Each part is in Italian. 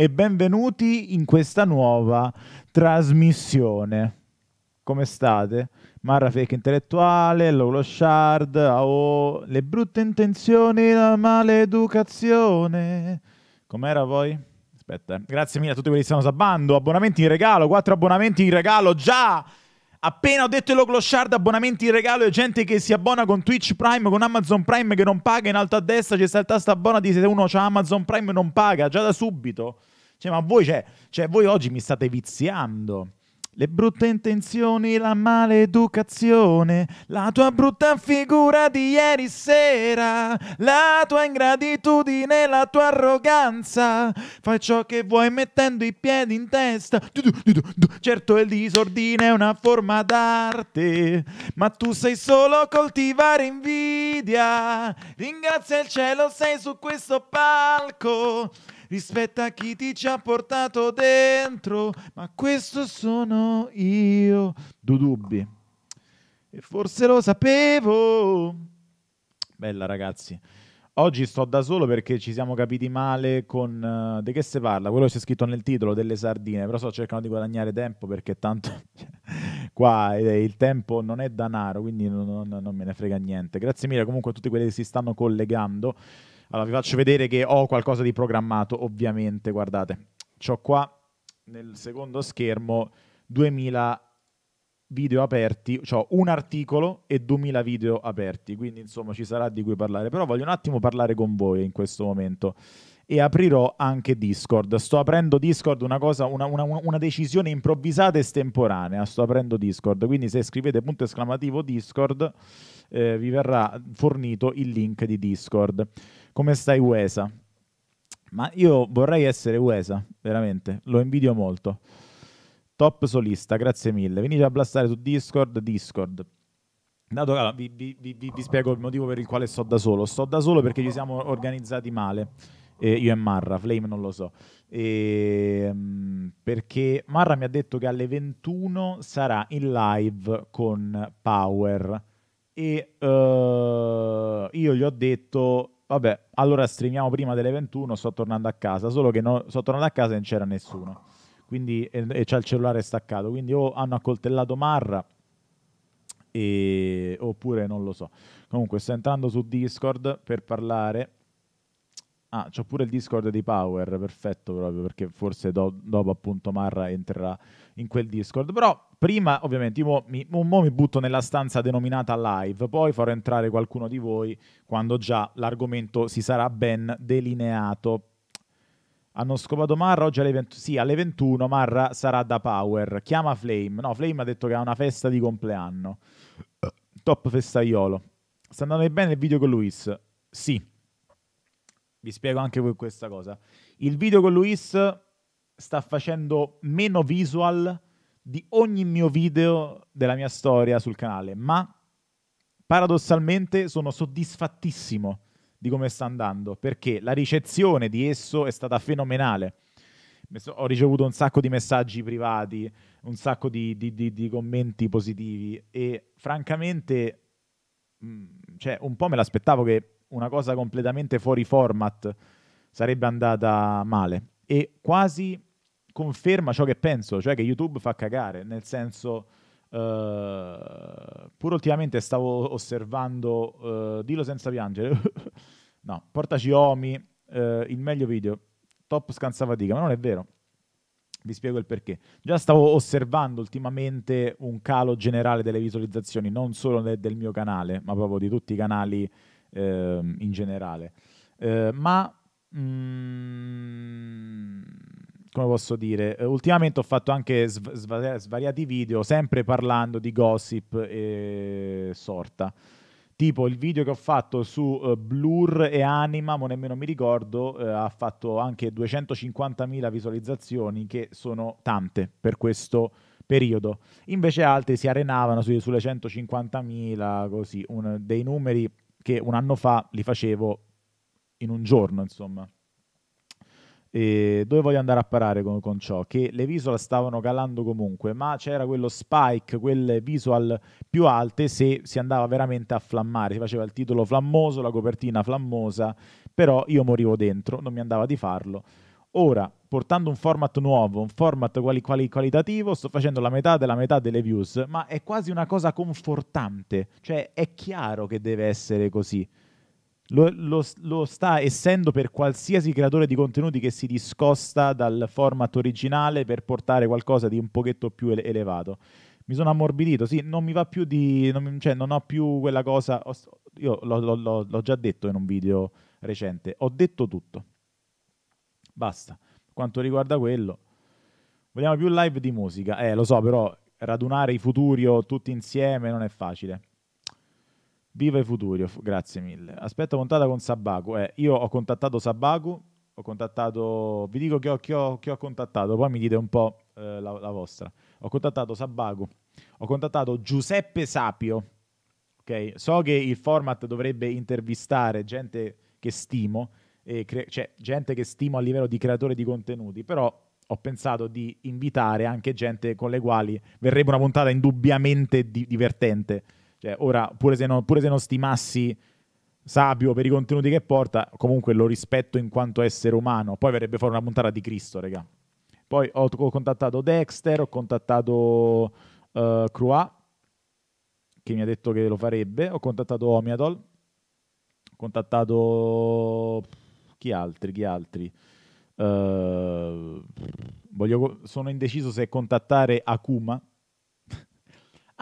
e benvenuti in questa nuova trasmissione. Come state? Marra fake intellettuale, Lolo Shard, AO, le brutte intenzioni, la maleducazione. Com'era voi? Aspetta, grazie mille a tutti quelli che stanno sabbando. Abbonamenti in regalo, quattro abbonamenti in regalo, già! Appena ho detto Lolo Shard, abbonamenti in regalo e gente che si abbona con Twitch Prime, con Amazon Prime che non paga, in alto a destra c'è il tasto abbonati se uno ha Amazon Prime non paga, già da subito. Cioè, ma voi, cioè, cioè, voi oggi mi state viziando. Le brutte intenzioni, la maleducazione, la tua brutta figura di ieri sera, la tua ingratitudine, la tua arroganza. Fai ciò che vuoi mettendo i piedi in testa. Certo il disordine è una forma d'arte, ma tu sei solo coltivare invidia. Ringrazia il cielo, sei su questo palco rispetta chi ti ci ha portato dentro, ma questo sono io. dubbi. E forse lo sapevo. Bella ragazzi. Oggi sto da solo perché ci siamo capiti male con... Uh, di che si parla? Quello che c'è scritto nel titolo, delle sardine, però sto cercando di guadagnare tempo perché tanto qua eh, il tempo non è danaro, quindi non, non, non me ne frega niente. Grazie mille comunque a tutti quelli che si stanno collegando. Allora, vi faccio vedere che ho qualcosa di programmato, ovviamente, guardate. Ho qua nel secondo schermo 2000 video aperti, cioè un articolo e 2000 video aperti, quindi insomma ci sarà di cui parlare, però voglio un attimo parlare con voi in questo momento e aprirò anche Discord. Sto aprendo Discord, una, cosa, una, una, una decisione improvvisata e estemporanea, sto aprendo Discord, quindi se scrivete punto esclamativo Discord eh, vi verrà fornito il link di Discord come stai Uesa? Ma io vorrei essere Uesa, veramente, lo invidio molto. Top solista, grazie mille. Venite a blastare su Discord, Discord. Dato, allora, vi, vi, vi, vi, spiego il motivo per il quale sto da solo. Sto da solo perché ci siamo organizzati male. Eh, io e Marra, Flame non lo so. Eh, perché Marra mi ha detto che alle 21 sarà in live con Power. E eh, io gli ho detto vabbè, allora streamiamo prima delle 21, sto tornando a casa, solo che no, sto tornando a casa e non c'era nessuno. Quindi, e, e c'ha il cellulare staccato, quindi o hanno accoltellato Marra e, oppure non lo so. Comunque sto entrando su Discord per parlare. Ah, c'ho pure il Discord di Power, perfetto proprio, perché forse do, dopo appunto Marra entrerà in quel Discord. Però prima, ovviamente, io mi, mo mi butto nella stanza denominata live, poi farò entrare qualcuno di voi quando già l'argomento si sarà ben delineato. Hanno scopato Marra oggi alle 21. Sì, alle 21 Marra sarà da Power. Chiama Flame. No, Flame ha detto che ha una festa di compleanno. Top festaiolo. Sta andando bene il video con Luis? Sì. Vi spiego anche questa cosa. Il video con Luis sta facendo meno visual di ogni mio video della mia storia sul canale, ma paradossalmente sono soddisfattissimo di come sta andando, perché la ricezione di esso è stata fenomenale. Ho ricevuto un sacco di messaggi privati, un sacco di, di, di, di commenti positivi e francamente mm, cioè, un po' me l'aspettavo che una cosa completamente fuori format sarebbe andata male e quasi conferma ciò che penso, cioè che YouTube fa cagare, nel senso... Uh, pur ultimamente stavo osservando uh, Dillo senza piangere no, portaci Omi uh, il meglio video top scansafatica, ma non è vero vi spiego il perché già stavo osservando ultimamente un calo generale delle visualizzazioni non solo de- del mio canale ma proprio di tutti i canali ehm, in generale ma mh, mm, come posso dire, eh, ultimamente ho fatto anche sv- svariati video sempre parlando di gossip e sorta. Tipo il video che ho fatto su uh, Blur e Anima, ma nemmeno mi ricordo, uh, ha fatto anche 250.000 visualizzazioni, che sono tante per questo periodo. Invece altri si arenavano su, sulle 150.000, così, un, dei numeri che un anno fa li facevo in un giorno, insomma. E eh, dove voglio andare a parare con, con, ciò? Che le visual stavano calando comunque, ma c'era quello spike, quelle visual più alte se si andava veramente a flammare, si faceva il titolo flammoso, la copertina flammosa, però io morivo dentro, non mi andava di farlo. Ora, portando un format nuovo, un format quali, quali, qualitativo, sto facendo la metà della metà delle views, ma è quasi una cosa confortante, cioè è chiaro che deve essere così. Lo, lo, lo, sta essendo per qualsiasi creatore di contenuti che si discosta dal format originale per portare qualcosa di un pochetto più ele- elevato. Mi sono ammorbidito, sì, non mi va più di... Non, cioè, non ho più quella cosa... io l'ho, l'ho, l'ho già detto in un video recente, ho detto tutto. Basta. Quanto riguarda quello, vogliamo più live di musica. Eh, lo so, però radunare i futuri o tutti insieme non è facile. Viva e Futurio, grazie mille. Aspetto puntata con Sabaku. Eh, io ho contattato Sabaku, ho contattato, vi dico che ho, che ho, che ho contattato, poi mi dite un po' eh, la, la, vostra. Ho contattato Sabaku, ho contattato Giuseppe Sapio. Okay? So che il format dovrebbe intervistare gente che stimo, cre- cioè gente che stimo a livello di creatore di contenuti, però ho pensato di invitare anche gente con le quali verrebbe una puntata indubbiamente di- divertente cioè, ora, pure se, non, pure se non stimassi Sabio per i contenuti che porta, comunque lo rispetto in quanto essere umano. Poi verrebbe fuori una puntata di Cristo, raga. Poi ho, ho contattato Dexter, ho contattato uh, Croix, che mi ha detto che lo farebbe, ho contattato Omiadol, ho contattato... chi altri, chi altri? Uh, voglio, sono indeciso se contattare Akuma,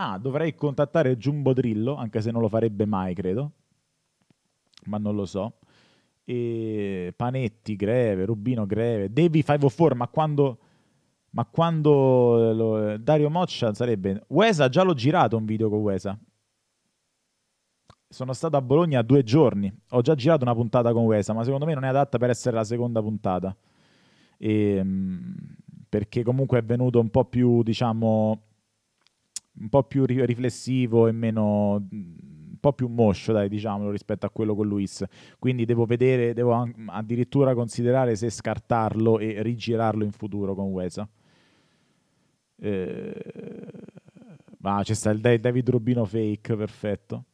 Ah, dovrei contattare Jumbo Drillo, anche se non lo farebbe mai, credo. Ma non lo so. E Panetti, Greve, Rubino, Greve, Devi 504, ma quando... Ma quando lo, Dario Moccia sarebbe... Uesa, già l'ho girato un video con Uesa. Sono stato a Bologna due giorni. Ho già girato una puntata con Uesa, ma secondo me non è adatta per essere la seconda puntata. E, ehm, perché comunque è venuto un po' più, diciamo, un po' più riflessivo e meno un po' più moscio, dai, diciamolo, rispetto a quello con Luis. Quindi devo vedere, devo addirittura considerare se scartarlo e rigirarlo in futuro con Wesa. Eh, ah, c'è sta il David Rubino fake, perfetto.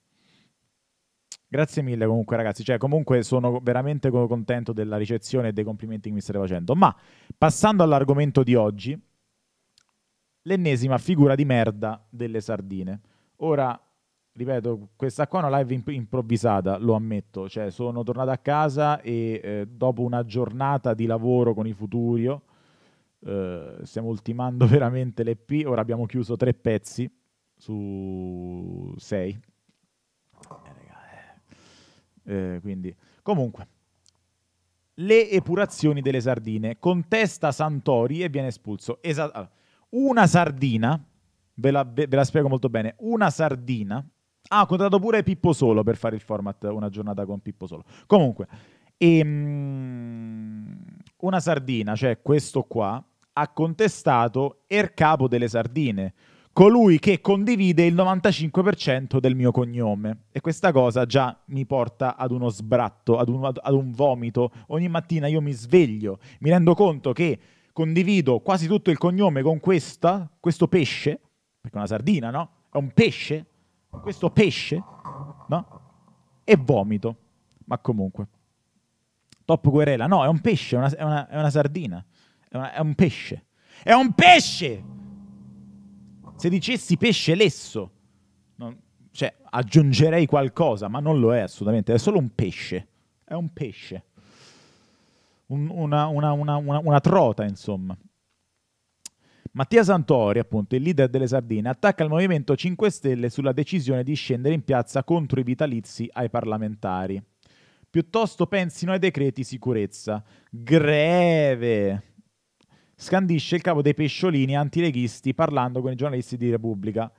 Grazie mille comunque ragazzi, cioè comunque sono veramente contento della ricezione e dei complimenti che mi state facendo. Ma passando all'argomento di oggi, l'ennesima figura di merda delle sardine. Ora, ripeto, questa qua è una live imp- improvvisata, lo ammetto, cioè sono tornato a casa e eh, dopo una giornata di lavoro con i Futurio, eh, stiamo ultimando veramente l'EP, ora abbiamo chiuso tre pezzi su sei. Eh, eh. eh, quindi, comunque, le epurazioni delle sardine contesta Santori e viene espulso. Esatto una sardina, ve la, ve la spiego molto bene, una sardina, ah, ho contrattato pure Pippo Solo per fare il format, una giornata con Pippo Solo. Comunque, e, um, una sardina, cioè questo qua, ha contestato il er capo delle sardine, colui che condivide il 95% del mio cognome. E questa cosa già mi porta ad uno sbratto, ad un, ad un vomito. Ogni mattina io mi sveglio, mi rendo conto che condivido quasi tutto il cognome con questa, questo pesce, perché è una sardina, no? È un pesce, questo pesce, no? E vomito, ma comunque. Top querela, no, è un pesce, è una, è una, è una sardina, è, una, è un pesce. È un pesce! Se dicessi pesce lesso, non, cioè aggiungerei qualcosa, ma non lo è assolutamente, è solo un pesce. È un pesce un, una, una, una, una trota, insomma. Mattia Santori, appunto il leader delle Sardine, attacca il Movimento 5 Stelle sulla decisione di scendere in piazza contro i vitalizi ai parlamentari. Piuttosto pensino ai decreti sicurezza. Greve! Scandisce il capo dei pesciolini antileghisti parlando con i giornalisti di Repubblica.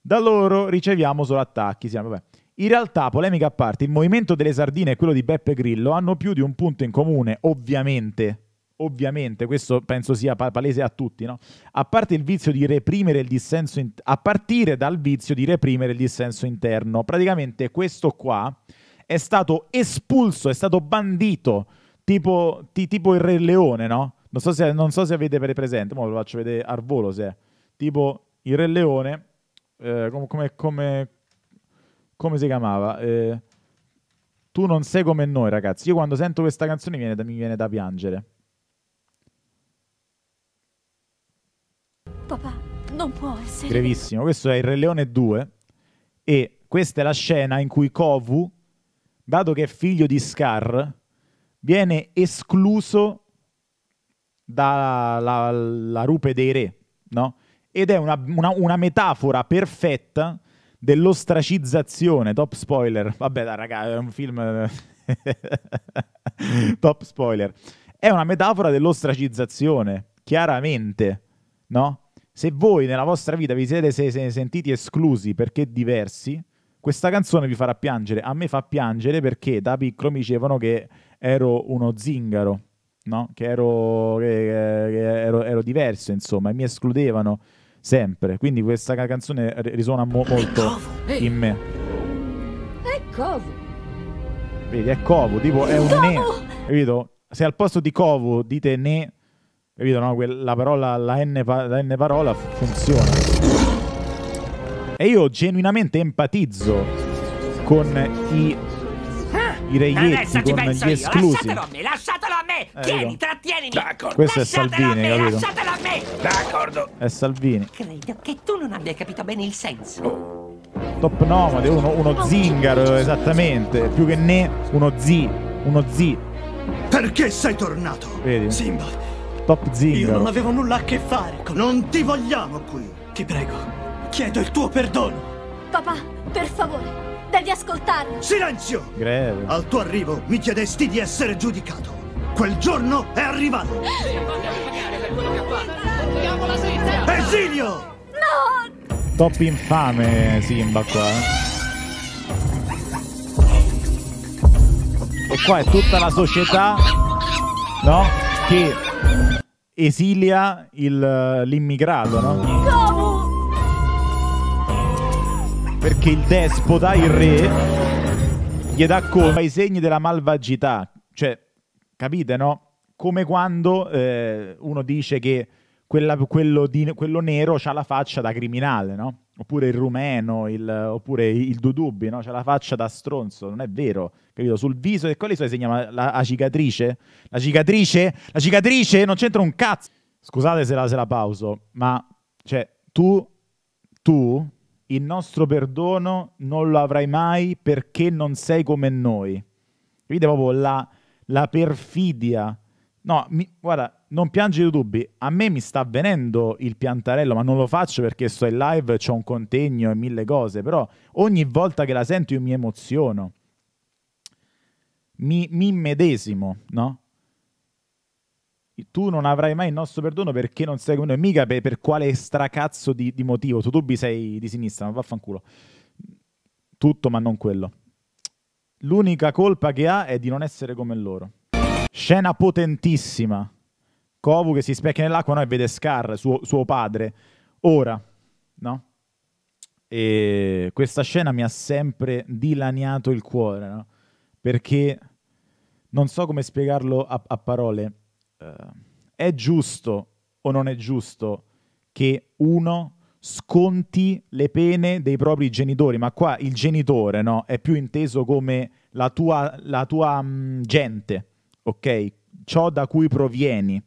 Da loro riceviamo solo attacchi. Sì, vabbè. In realtà, polemica a parte, il movimento delle sardine e quello di Beppe Grillo hanno più di un punto in comune, ovviamente. Ovviamente, questo penso sia palese a tutti, no? A parte il vizio di reprimere il dissenso in- a partire dal vizio di reprimere il dissenso interno. Praticamente questo qua è stato espulso, è stato bandito, tipo, t- tipo il Re Leone, no? Non so, se, non so se avete presente, ma ve lo faccio vedere al volo se è. Tipo il Re Leone, eh, come, come, come si chiamava? Eh, tu non sei come noi, ragazzi. Io quando sento questa canzone viene da, mi viene da piangere. Papà, non può essere. Brevissimo, questo è il Re Leone 2 e questa è la scena in cui Kovu, dato che è figlio di Scar, viene escluso dalla rupe dei re, no? Ed è una, una, una metafora perfetta dell'ostracizzazione. Top spoiler. Vabbè, dai, raga, è un film. Eh. Top spoiler. È una metafora dell'ostracizzazione, chiaramente, no? Se voi nella vostra vita vi siete sentiti esclusi perché diversi, questa canzone vi farà piangere. A me fa piangere perché da piccolo mi dicevano che ero uno zingaro, no? Che ero, che, che ero, ero diverso, insomma, e mi escludevano sempre. Quindi questa canzone risuona mo- molto in me. È covo. Vedi, è covo, tipo è un covo. ne, capito? Se al posto di covo dite ne, capito, no? Quella parola, la n, la n parola funziona. E io genuinamente empatizzo con i i reietti con gli esclusi. Lasciatelo a me, lasciatelo a me. Eh, Tieni, trattienimi. D'accordo. Questo lasciatelo è Salvini, me, capito? Lasciatelo a me. D'accordo. È Salvini. Credo che tu non abbia capito bene il senso. Oh. Top nomade, uno, uno zingaro esattamente, più che ne uno zi, uno zi. Perché sei tornato? Vedi? Simba. Top zingaro. Io non avevo nulla a che fare con... Non ti vogliamo qui. Ti prego, chiedo il tuo perdono. Papà, per favore, Devi ascoltarmi! Silenzio! Greve. Al tuo arrivo mi chiedesti di essere giudicato. Quel giorno è arrivato! Esilio! No! Top infame Simba qua. Eh. E qua è tutta la società, no? Che esilia l'immigrato, no? no? perché il despota, il re, gli dà colpa ai segni della malvagità. Cioè, capite, no? Come quando eh, uno dice che quella, quello, di, quello, nero ha la faccia da criminale, no? Oppure il rumeno, il, oppure il Dudubi, no? C'ha la faccia da stronzo, non è vero, capito? Sul viso, e quali sono si chiama la, la, cicatrice? La cicatrice? La cicatrice? Non c'entra un cazzo! Scusate se la, se la pauso, ma, cioè, tu, tu, il nostro perdono non lo avrai mai perché non sei come noi. Capite proprio la, la perfidia. No, mi, guarda, non piangi i dubbi. A me mi sta avvenendo il piantarello, ma non lo faccio perché sto in live, ho un contegno e mille cose, però ogni volta che la sento io mi emoziono. Mi, mi medesimo, no? tu non avrai mai il nostro perdono perché non sei come noi, mica per, per quale stracazzo di, di, motivo. Tu dubbi sei di sinistra, ma vaffanculo. Tutto, ma non quello. L'unica colpa che ha è di non essere come loro. Scena potentissima. Kovu che si specchia nell'acqua no, e vede Scar, suo, suo padre. Ora, no? E questa scena mi ha sempre dilaniato il cuore, no? Perché non so come spiegarlo a, a parole eh, è giusto o non è giusto che uno sconti le pene dei propri genitori, ma qua il genitore no, è più inteso come la tua, la tua mh, mm, gente, ok? Ciò da cui provieni.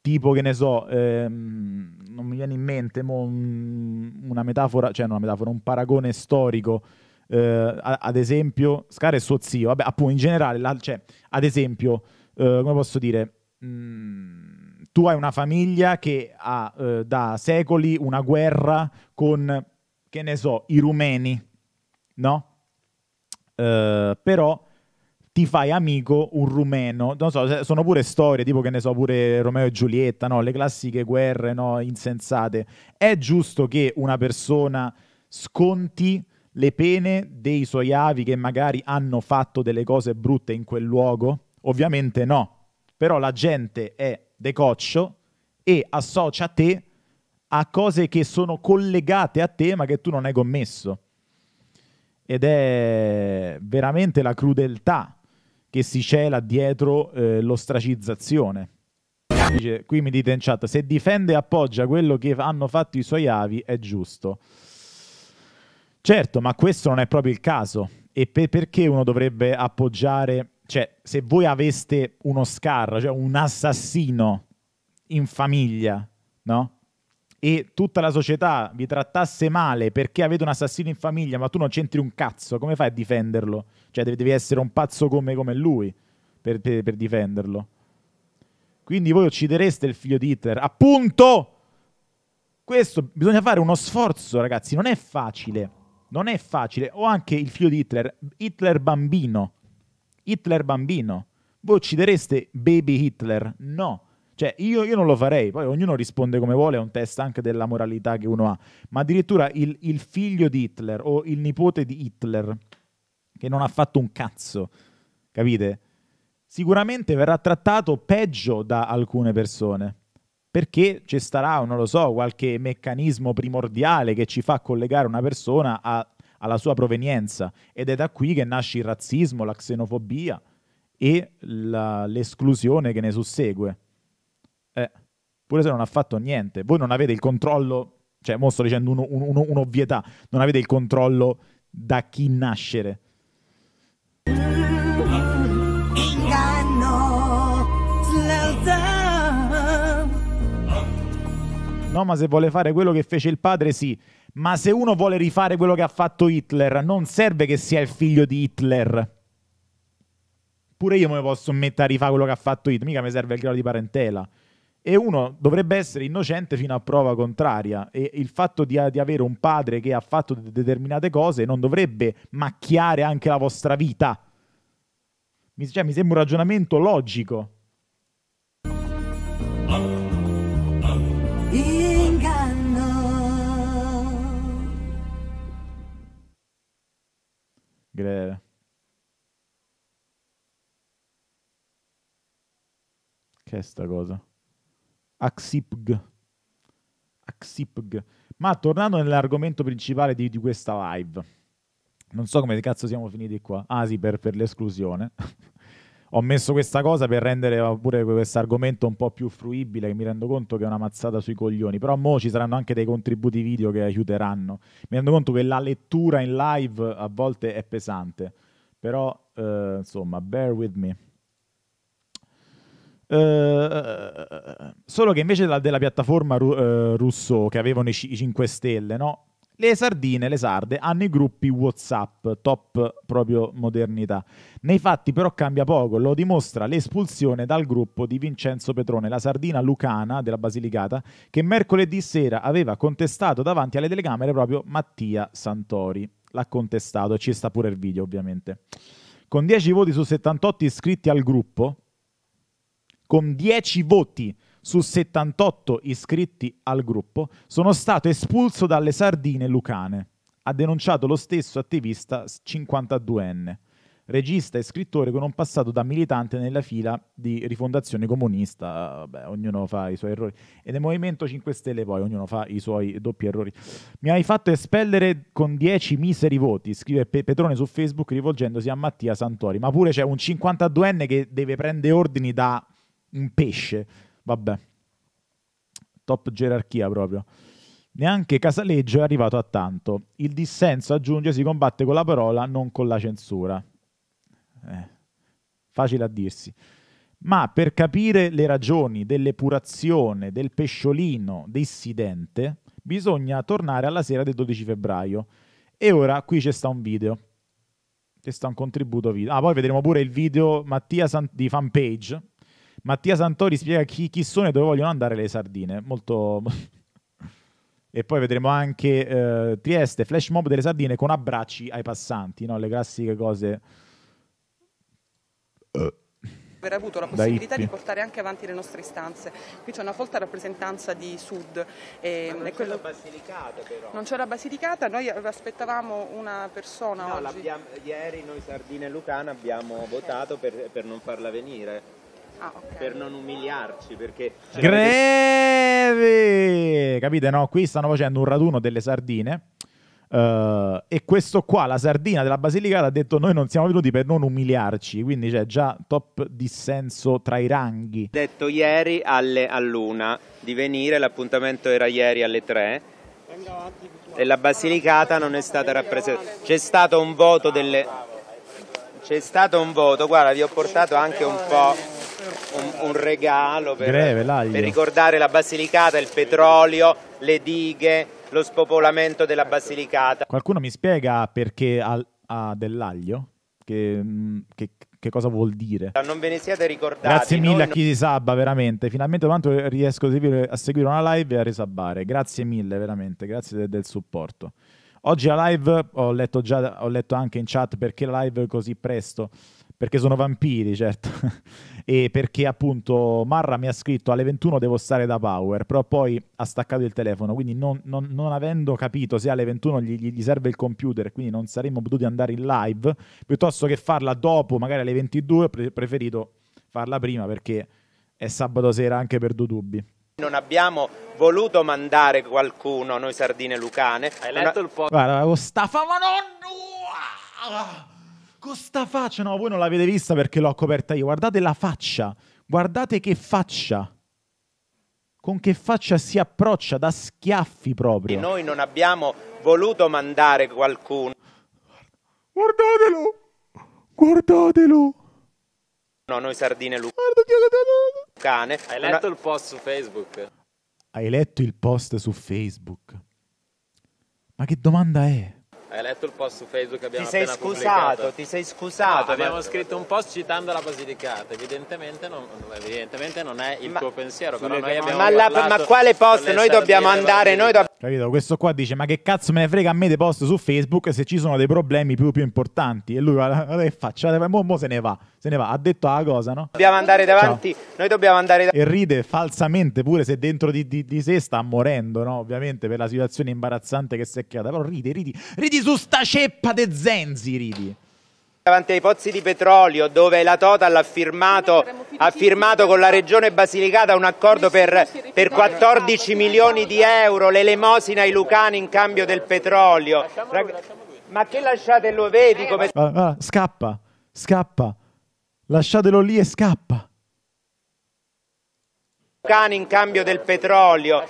Tipo che ne so, ehm, non mi viene in mente mo, mh, una metafora, cioè non una metafora, un paragone storico. Eh, ad esempio, Scar è suo zio, vabbè, appunto, in generale, la, cioè, ad esempio, eh, come posso dire, mh, mm, tu hai una famiglia che ha eh, da secoli una guerra con, che ne so, i rumeni, no? Eh, però ti fai amico un rumeno. Non so, sono pure storie, tipo che ne so, pure Romeo e Giulietta, no? Le classiche guerre, no? Insensate. È giusto che una persona sconti le pene dei suoi avi che magari hanno fatto delle cose brutte in quel luogo? Ovviamente no però la gente è decoccio e associa te a cose che sono collegate a te ma che tu non hai commesso. Ed è veramente la crudeltà che si cela dietro eh, l'ostracizzazione. Dice, qui mi dite in chat, se difende e appoggia quello che hanno fatto i suoi avi è giusto. Certo, ma questo non è proprio il caso. E per, perché uno dovrebbe appoggiare cioè, se voi aveste uno scar, cioè un assassino in famiglia, no? E tutta la società vi trattasse male perché avete un assassino in famiglia, ma tu non c'entri un cazzo, come fai a difenderlo? Cioè, devi essere un pazzo come, come lui per, per, per difenderlo. Quindi voi uccidereste il figlio di Hitler. Appunto! Questo bisogna fare uno sforzo, ragazzi. Non è facile. Non è facile. O anche il figlio di Hitler, Hitler bambino Hitler bambino. Voi uccidereste baby Hitler? No. Cioè, io, io, non lo farei, poi ognuno risponde come vuole, è un test anche della moralità che uno ha. Ma addirittura il, il figlio di Hitler o il nipote di Hitler, che non ha fatto un cazzo, capite? Sicuramente verrà trattato peggio da alcune persone, perché ci starà, non lo so, qualche meccanismo primordiale che ci fa collegare una persona a alla sua provenienza ed è da qui che nasce il razzismo, la xenofobia e la, l'esclusione che ne sussegue. Eh, pure se non ha fatto niente, voi non avete il controllo, cioè mo sto dicendo un, un, un, un'ovvietà, non avete il controllo da chi nascere. No, ma se vuole fare quello che fece il padre, sì ma se uno vuole rifare quello che ha fatto Hitler, non serve che sia il figlio di Hitler. Pure io me posso mettere a rifare quello che ha fatto Hitler, mica mi serve il grado di parentela. E uno dovrebbe essere innocente fino a prova contraria. E il fatto di, di avere un padre che ha fatto determinate cose non dovrebbe macchiare anche la vostra vita. Mi, cioè, mi sembra un ragionamento logico. Greve. Che è sta cosa? Axipg. Axipg. Ma tornando nell'argomento principale di, di, questa live, non so come cazzo siamo finiti qua. Ah sì, per, per l'esclusione. ho messo questa cosa per rendere pure questo argomento un po' più fruibile, che mi rendo conto che è una mazzata sui coglioni, però mo ci saranno anche dei contributi video che aiuteranno. Mi rendo conto che la lettura in live a volte è pesante, però eh, insomma, bear with me. Eh, solo che invece della, della piattaforma ru- eh, Rousseau che avevano i, c- i 5 Stelle, no? Le sardine, le sarde, hanno i gruppi WhatsApp, top proprio modernità. Nei fatti però cambia poco, lo dimostra l'espulsione dal gruppo di Vincenzo Petrone, la sardina lucana della Basilicata, che mercoledì sera aveva contestato davanti alle telecamere proprio Mattia Santori. L'ha contestato e ci sta pure il video ovviamente. Con 10 voti su 78 iscritti al gruppo, con 10 voti su 78 iscritti al gruppo sono stato espulso dalle sardine lucane, ha denunciato lo stesso attivista 52enne, regista e scrittore con un passato da militante nella fila di Rifondazione Comunista, vabbè, ognuno fa i suoi errori, e nel Movimento 5 Stelle poi, ognuno fa i suoi doppi errori. Mi hai fatto espellere con 10 miseri voti, scrive Petrone su Facebook rivolgendosi a Mattia Santori, ma pure c'è un 52enne che deve prendere ordini da un pesce Vabbè. Top gerarchia proprio. Neanche Casaleggio è arrivato a tanto. Il dissenso, aggiunge, si combatte con la parola, non con la censura. Eh, facile a dirsi. Ma per capire le ragioni dell'epurazione, del pesciolino dissidente, bisogna tornare alla sera del 12 febbraio. E ora qui c'è sta un video. C'è sta un contributo video. Ah, poi vedremo pure il video Mattia San- di fanpage, Mattia Santori spiega chi, chi sono e dove vogliono andare le sardine. Molto... e poi vedremo anche eh, Trieste, flash mob delle sardine con abbracci ai passanti, no? le classiche cose... Uh aver avuto la possibilità di portare anche avanti le nostre istanze. Qui c'è una folta rappresentanza di Sud. E eh, Ma non quello... c'è la Basilicata però. Non c'è la Basilicata, noi aspettavamo una persona no, oggi. Ieri noi Sardine e Lucana abbiamo okay. votato per, per non farla venire. Ah, okay. Per non umiliarci, perché... Grevi! Capite, no? Qui stanno facendo un raduno delle sardine. Uh, e questo qua, la sardina della Basilicata, ha detto noi non siamo venuti per non umiliarci, quindi c'è già top dissenso tra i ranghi. Detto ieri alle, all'una di venire, l'appuntamento era ieri alle tre e la Basilicata non è stata rappresentata. C'è stato un voto delle... C'è stato un voto, guarda vi ho portato anche un po' un, un regalo per, Greve, per ricordare la Basilicata, il petrolio, le dighe, lo spopolamento della Basilicata. Qualcuno mi spiega perché ha, ha dell'aglio? Che, mm, che, che, cosa vuol dire? Cioè, non ve ne siate ricordati. Grazie mille a chi si sabba, veramente. Finalmente quanto riesco a seguire una live e a risabbare. Grazie mille, veramente. Grazie del, del supporto. Oggi la live ho letto, già, ho letto anche in chat perché la live così presto perché sono vampiri, certo. e perché appunto Marra mi ha scritto alle 21 devo stare da Power, però poi ha staccato il telefono, quindi non, non, non avendo capito se alle 21 gli, gli, serve il computer, quindi non saremmo potuti andare in live, piuttosto che farla dopo, magari alle 22, ho pre- preferito farla prima perché è sabato sera anche per due dubbi. Non abbiamo voluto mandare qualcuno, noi sardine lucane. Hai letto il po'? Guarda, sta fa madonna! con sta faccia, no, voi non l'avete vista perché l'ho coperta io, guardate la faccia, guardate che faccia, con che faccia si approccia, da schiaffi proprio. E noi non abbiamo voluto mandare qualcuno. Guardatelo, guardatelo. No, noi sardine Lu- Cane. Hai letto il post su Facebook? Hai letto il post su Facebook? Ma che domanda è? Hai letto il post su Facebook che abbiamo ti sei scusato, pubblicato? Ti sei scusato, no, Abbiamo scritto un post citando la Basilicata, evidentemente non, evidentemente non è il ma... tuo pensiero, ma, abbiamo ma, la, ma quale post? Noi dobbiamo andare, noi dobbiamo... Capito? Questo qua dice: Ma che cazzo me ne frega a me dei post su Facebook se ci sono dei problemi più, più importanti? E lui guarda che faccia, mo, mo se ne va, se ne va. Ha detto la cosa, no? Dobbiamo andare davanti, Ciao. noi dobbiamo andare davanti. E ride falsamente pure se dentro di, di, di, sé sta morendo, no? Ovviamente per la situazione imbarazzante che si è creata. Però ride, ridi, ridi su sta ceppa de Zenzi, ridi davanti ai pozzi di petrolio dove la Total ha firmato, ha firmato con la regione Basilicata un accordo per, per 14 milioni di euro, l'elemosina ai lucani in cambio del petrolio. Ma che lasciatelo, vedi come... Ah, ah, scappa, scappa, lasciatelo lì e scappa. ...lucani in cambio del petrolio.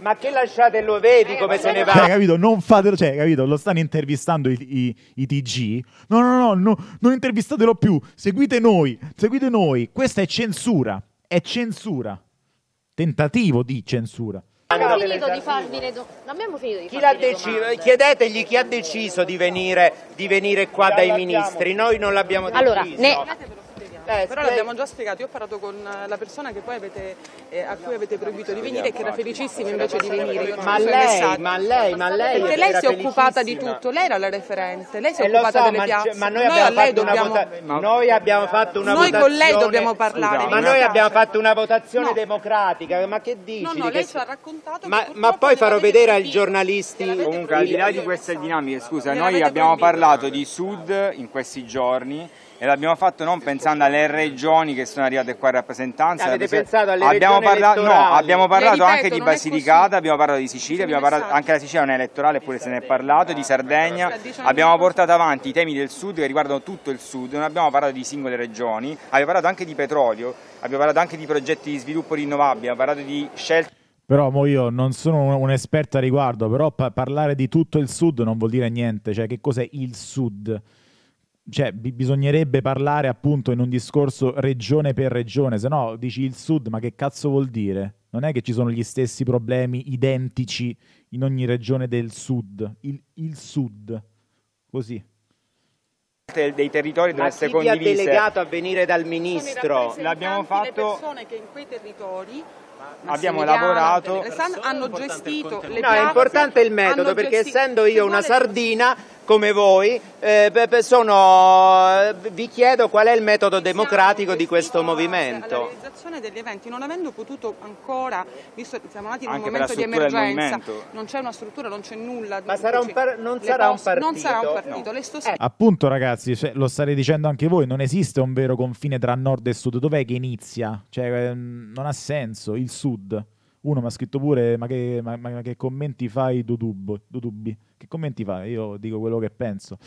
Ma che lasciatelo vedi eh, come eh, se ne va? Cioè, capito? Non fatelo, cioè, capito? Lo stanno intervistando i, i, i TG. No, no, no, no, non intervistatelo più. Seguite noi, seguite noi. Questa è censura, è censura. Tentativo di censura. Abbiamo finito di farvi le do... Abbiamo finito di chi farvi le domande. Chiedetegli chi ha deciso di venire, di venire qua dai ministri. Noi non l'abbiamo deciso. Allora, ne... Eh, Però l'abbiamo già spiegato, io ho parlato con eh, la persona avete, eh, a cui avete proibito di venire e che era felicissima invece di venire. Ma lei, ma lei, ma lei, Perché lei si è occupata di tutto, lei era la referente, lei si è eh, occupata so, delle ma, piazze. Ma noi, noi, abbiamo dobbiamo... vota... noi, abbiamo fatto una noi votazione. Noi con lei dobbiamo parlare. Scusate, ma noi abbiamo fatto una votazione no. democratica, ma che dici? No, no, lei ci ha raccontato. Ma, ma poi farò vedere ai giornalisti. Comunque, al di là di queste dinamiche, scusa, noi abbiamo parlato di Sud in questi giorni e l'abbiamo fatto non pensando alle regioni che sono arrivate qua in rappresentanza. Avete pensato alle abbiamo parla... No, abbiamo parlato ripeto, anche di Basilicata, abbiamo parlato di Sicilia, abbiamo parlato... anche la Sicilia non è elettorale eppure se ne è parlato, di Sardegna, cioè, diciamo abbiamo portato avanti i temi del sud che riguardano tutto il sud, non abbiamo parlato di singole regioni, abbiamo parlato anche di petrolio, abbiamo parlato anche di progetti di sviluppo rinnovabile, abbiamo parlato di scelte però mo io non sono un, esperto a riguardo, però parlare di tutto il sud non vuol dire niente, cioè che cos'è il sud? cioè, b- bisognerebbe parlare appunto in un discorso regione per regione, se no dici il sud, ma che cazzo vuol dire? Non è che ci sono gli stessi problemi identici in ogni regione del sud, il, il sud, così dei territori deve essere condivise. Ma chi ha delegato a venire dal ministro? L'abbiamo fatto... persone che in quei territori abbiamo lavorato... hanno gestito le No, è importante il metodo perché gesti... essendo io una sardina come voi, eh, sono, eh, vi chiedo qual è il metodo democratico di questo movimento. La realizzazione degli eventi, non avendo potuto ancora, visto che siamo nati in un Anche momento di emergenza, non c'è una struttura, non c'è nulla. Ma sarà un par- non, sarà post- un non, sarà un partito. No. Stos- eh. Appunto ragazzi, cioè, lo starei dicendo anche voi, non esiste un vero confine tra nord e sud, dov'è che inizia? Cioè, ehm, non ha senso il sud. Uno mi ha scritto pure, ma che, ma, ma che commenti fai Dudubbo, Dudubbi? Che commenti fai? Io dico quello che penso.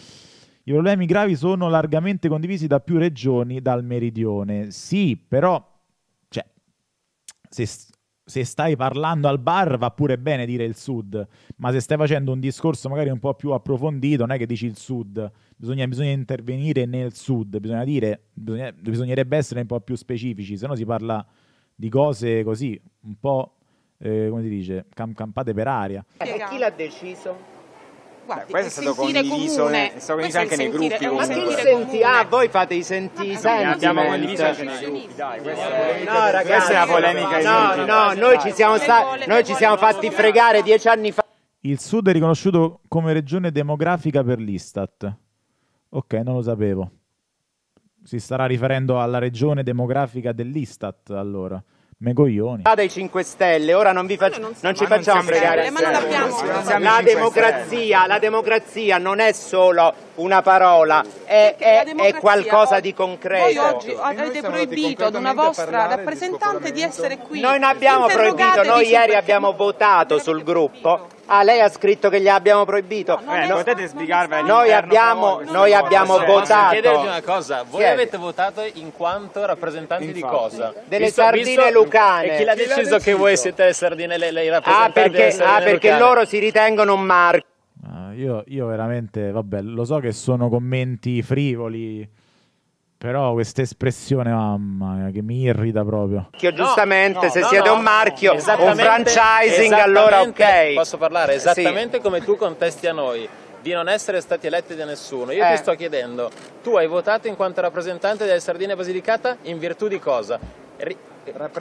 I problemi gravi sono largamente condivisi da più regioni dal meridione. Sì, però, cioè, se, se stai parlando al bar va pure bene dire il sud, ma se stai facendo un discorso magari un po' più approfondito, non è che dici il sud, bisogna, bisogna intervenire nel sud, bisogna dire, bisogna, bisognerebbe essere un po' più specifici, se no si parla di cose così, un po' eh, come si dice, camp- campate per aria. E chi l'ha deciso? Guardi, questo è stato condiviso, eh, è stato condiviso anche nei gruppi. Ma chi senti? Ah, voi fate i sentiti. Senti, abbiamo condiviso anche nei gruppi, dai. Questa, eh, no, ragazzi, questa è la polemica. No, no, no, noi ci siamo, sta- noi ci siamo fatti fregare dieci anni fa. Il Sud è riconosciuto come regione demografica per l'Istat. Ok, non lo sapevo. Si starà riferendo alla regione demografica dell'Istat, allora. Megoglioni. Dai 5 Stelle, ora non, vi fac... non, non ci facciamo fregare. Eh, la democrazia, la democrazia non è solo una parola, è, è, è qualcosa di concreto. Voi oggi avete proibito ad una vostra rappresentante di essere qui. Noi non abbiamo proibito, noi ieri abbiamo votato sul gruppo Ah, lei ha scritto che gli abbiamo proibito. eh, eh no, potete spiegarvela. Noi abbiamo, però, noi abbiamo posso, votato. Posso chiederti una cosa: voi Chiedi. avete votato in quanto rappresentanti Infatti. di cosa? Delle visto, sardine visto, lucane. E chi l'ha deciso, deciso, che voi siete le sardine, lei, le ah, rappresentanti? Ah, perché, ah, perché loro si ritengono un marchio. Ah, io, io veramente, vabbè, lo so che sono commenti frivoli però questa espressione, mamma mia, che mi irrita proprio. Io, giustamente, no, se no, siete no, un marchio, un franchising, allora ok. Posso parlare eh, esattamente sì. come tu contesti a noi di non essere stati eletti da nessuno. Io eh. ti sto chiedendo, tu hai votato in quanto rappresentante della Sardegna Basilicata in virtù di cosa?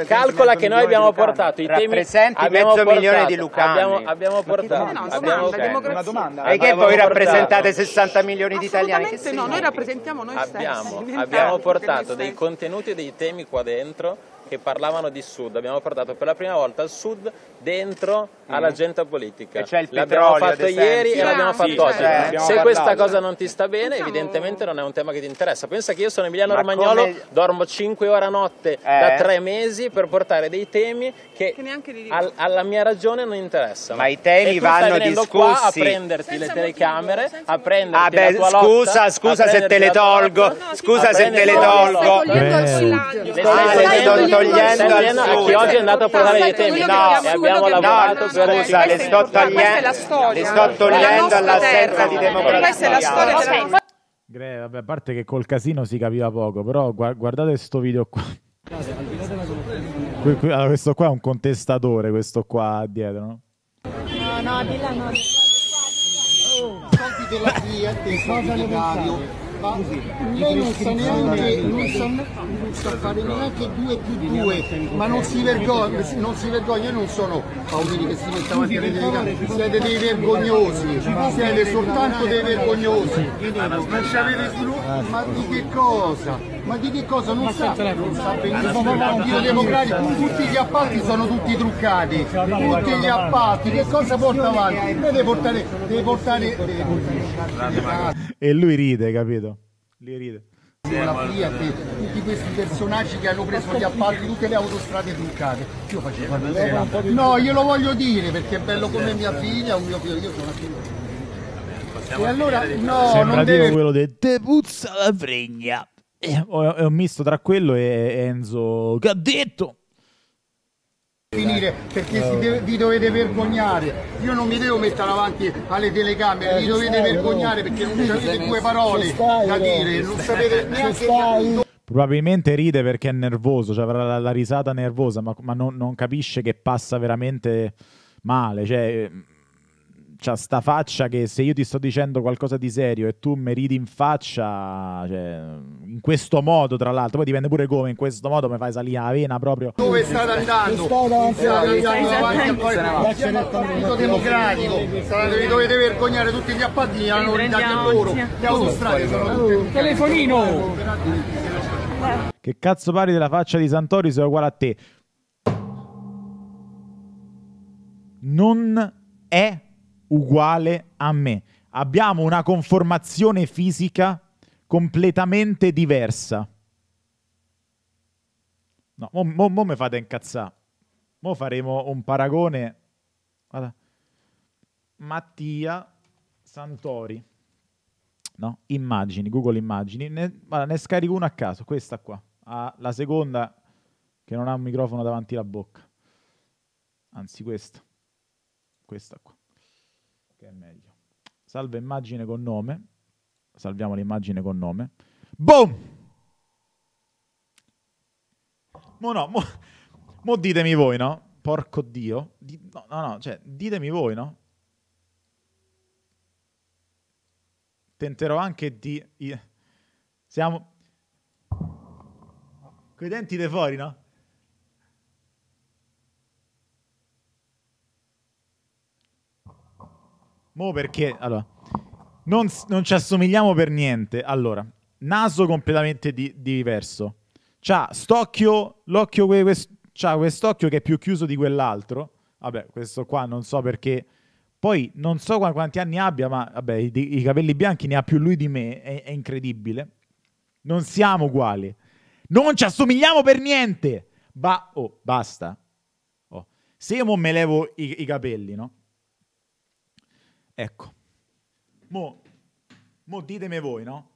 Calcola che noi abbiamo portato i temi abbiamo mezzo portato, milione di lucani. Abbiamo, abbiamo portato no, no, abbiamo, domanda, okay. una eh. domanda. E che voi rappresentate 60 milioni di italiani? Che no, noi rappresentiamo noi abbiamo, stessi. Abbiamo portato dei contenuti e dei temi qua dentro che parlavano di sud, abbiamo portato per la prima volta il sud dentro mm. all'agenda politica. E cioè il l'abbiamo petrolio, fatto ieri e l'abbiamo fatto oggi. Cioè, Se parlato. questa cosa non ti sta bene, Facciamo... evidentemente non è un tema che ti interessa. Pensa che io sono Emiliano Ma Romagnolo, come... dormo 5 ore a notte eh. da 3 mesi per portare dei temi che, che al, alla mia ragione non interessano. Ma i temi e vanno discussi. qua a prenderti senza le telecamere, motivo, a prenderti ah beh, la tua scusa, lotta, scusa se te le tolgo, no, scusa se te le tolgo. Stai cogliendo al sud togliendo al Sud. Chi oggi è andato a portare dei temi? No, e abbiamo lavorato no, per scusa, le sto togliendo, le sto togliendo all'assenza di democrazia. Questa è la storia della Vabbè, a parte che col casino si capiva poco, però guardate questo video qua. Allora, questo qua è un contestatore, questo qua dietro, no? No, no, di là no. Soldi della Fiat, soldi di Dario ma lei non sa neanche, non sa, non sa fare neanche 2 più 2, ma non si vergogna, non si vergogna, io non sono Paolini che si mette avanti alle telecamere, siete dei vergognosi, siete soltanto dei vergognosi, ma ma di che cosa? Ma di che cosa non sa? Non sa benissimo il Partito Democratico, tutti gli appalti sono tutti truccati, tutti gli appalti, che cosa porta avanti? Deve portare, deve portare, deve portare e lui ride, capito? Lui ride. La Fiat, tutti questi personaggi che hanno preso gli appalti, tutte le autostrade truccate. Io facevo eh, una No, glielo voglio dire perché è bello come eh, mia figlia, un mio figlio, io sono una figlia. E allora, no, non deve... quello di te puzza la fregna. È eh, un misto tra quello e Enzo che ha detto finire perché deve, vi dovete vergognare io non mi devo mettere avanti alle telecamere vi eh, dovete vergognare perché non avete due parole da dire non sapete neanche Probabilmente ride perché è nervoso, cioè avrà la, la risata nervosa, ma, ma non, non, capisce che passa veramente male. Cioè, c'ha sta faccia che se io ti sto dicendo qualcosa di serio e tu mi ridi in faccia, cioè, in questo modo tra l'altro, poi dipende pure come, in questo modo mi fai salire la vena proprio. Dove state andando? Stai davanti a voi, partito democratico, vi dovete vergognare tutti gli appalti che hanno ridati a loro, le autostrade sono tutte... Oh, telefonino! Che cazzo pari della faccia di Santori se è uguale a te? Non è uguale a me. Abbiamo una conformazione fisica completamente diversa. No, mo, mo, mo mi fate incazzare. Mo faremo un paragone. Guarda. Mattia Santori. No? Immagini, Google Immagini. Ne, guarda, ne scarico uno a caso, questa qua. Ah, la seconda che non ha un microfono davanti alla bocca. Anzi, questa. Questa qua che è meglio. Salva immagine con nome. Salviamo l'immagine con nome. Boom! Mo no, mo, mo ditemi voi, no? Porco Dio. Di, no, no, no, cioè, ditemi voi, no? Tenterò anche di... Siamo... Coi denti di fuori, no? Mo perché, allora, non, non, ci assomigliamo per niente. Allora, naso completamente di, diverso. C'ha st'occhio, l'occhio, quest, c'ha quest'occhio che è più chiuso di quell'altro. Vabbè, questo qua non so perché... Poi non so quanti anni abbia, ma vabbè, i, i capelli bianchi ne ha più lui di me, è, è incredibile. Non siamo uguali. Non ci assomigliamo per niente. Ba- oh, basta. Oh. Se io me levo i, i capelli, no? Ecco. Mo, mo ditemi voi, no?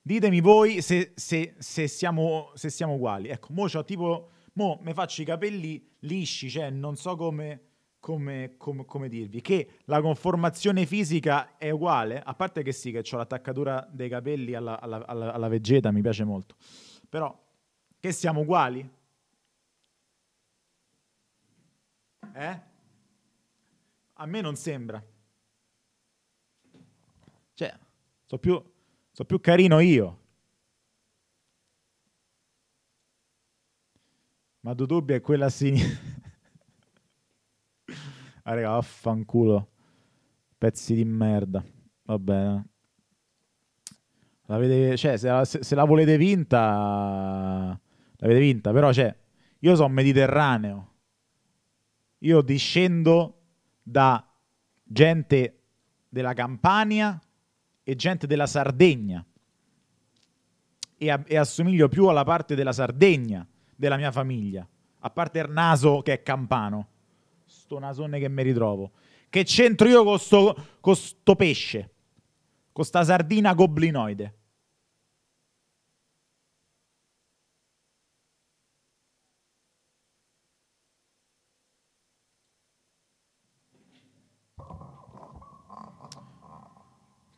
Ditemi voi se, se, se, siamo, se siamo, uguali. Ecco, mo c'ho tipo... Mo mi faccio i capelli lisci, cioè non so come... Come, come, come, dirvi, che la conformazione fisica è uguale, a parte che sì, che ho l'attaccatura dei capelli alla, alla, alla, alla, vegeta, mi piace molto, però che siamo uguali? Eh? A me non sembra. so più, so più carino io. Ma Dudubbia è quella sinistra. ah, raga, vaffanculo. Pezzi di merda. Va bene. cioè, se, la, se, se la volete vinta, l'avete vinta. Però, cioè, io sono mediterraneo. Io discendo da gente della Campania e gente della Sardegna e, a, e assomiglio più alla parte della Sardegna della mia famiglia, a parte il naso che è campano, sto nasone che mi ritrovo. Che c'entro io con sto, con sto pesce, con sta sardina goblinoide?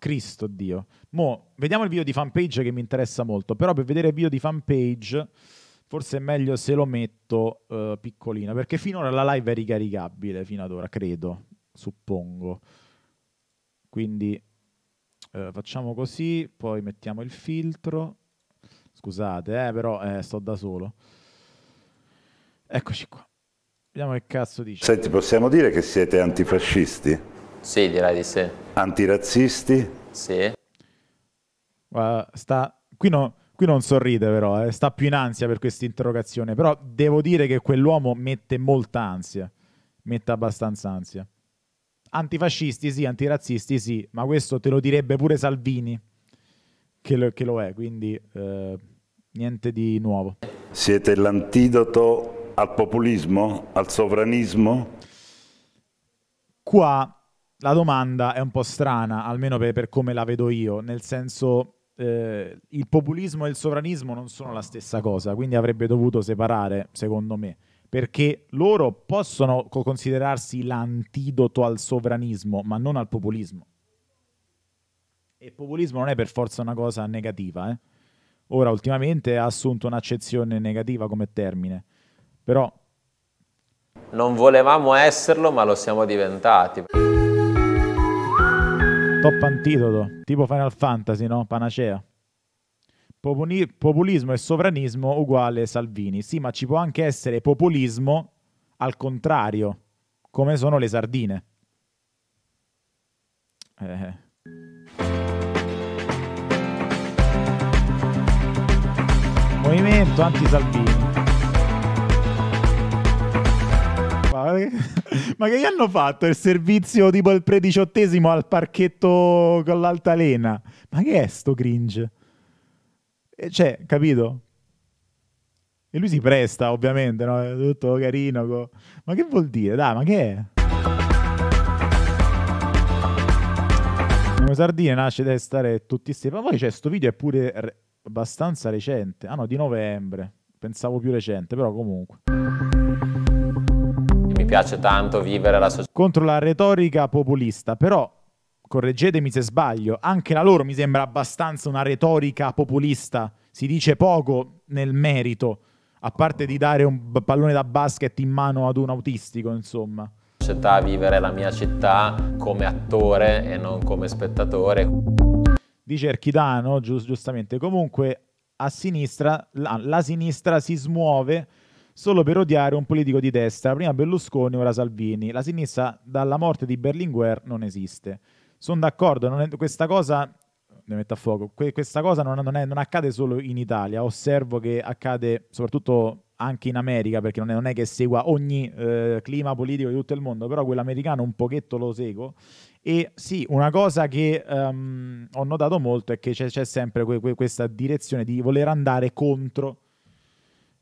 Cristo Dio. Mo, vediamo il video di fanpage che mi interessa molto, però per vedere il video di fanpage forse è meglio se lo metto uh, piccolino, perché finora la live è ricaricabile, fino ad ora, credo, suppongo. Quindi uh, facciamo così, poi mettiamo il filtro. Scusate, eh, però eh, sto da solo. Eccoci qua. Vediamo che cazzo dice. Senti, possiamo dire che siete antifascisti? Sì, direi di sì. Antirazzisti? Sì. Guarda, sta... qui, no... qui non sorride però, eh. sta più in ansia per questa interrogazione, però devo dire che quell'uomo mette molta ansia, mette abbastanza ansia. Antifascisti sì, antirazzisti sì, ma questo te lo direbbe pure Salvini, che lo, che lo è, quindi eh, niente di nuovo. Siete l'antidoto al populismo, al sovranismo? Qua la domanda è un po' strana, almeno per, per come la vedo io, nel senso eh, il populismo e il sovranismo non sono la stessa cosa, quindi avrebbe dovuto separare, secondo me, perché loro possono considerarsi l'antidoto al sovranismo, ma non al populismo. E populismo non è per forza una cosa negativa, eh? Ora, ultimamente ha assunto un'accezione negativa come termine, però... Non volevamo esserlo, ma lo siamo diventati top antidoto, tipo Final Fantasy, no? Panacea. Popuni- populismo e sovranismo uguale Salvini. Sì, ma ci può anche essere populismo al contrario, come sono le sardine. Eh. Movimento anti-Salvini. ma che gli hanno fatto il servizio tipo il prediciottesimo al parchetto con l'altalena? Ma che è sto cringe? E eh, cioè, capito? E lui si presta, ovviamente, no? tutto carino. Co... Ma che vuol dire? Dai, ma che è? Come sardine nasce da stare tutti stessi. Ma poi c'è cioè, sto video è pure re... abbastanza recente. Ah no, di novembre. Pensavo più recente, però comunque piace tanto vivere la società. Contro la retorica populista, però correggetemi se sbaglio, anche la loro mi sembra abbastanza una retorica populista, si dice poco nel merito, a parte di dare un pallone da basket in mano ad un autistico, insomma. Città, vivere la mia città come attore e non come spettatore. Dice Erchidano, giust giustamente, comunque a sinistra, la, la sinistra si smuove solo per odiare un politico di destra, prima Berlusconi, ora Salvini. La sinistra dalla morte di Berlinguer non esiste. Sono d'accordo, è, questa cosa mi metto a fuoco, que, questa cosa non, non, è, non, accade solo in Italia, osservo che accade soprattutto anche in America, perché non è, non è che segua ogni eh, clima politico di tutto il mondo, però quello americano un pochetto lo seguo e sì, una cosa che um, ho notato molto è che c'è, c'è sempre que- que- questa direzione di voler andare contro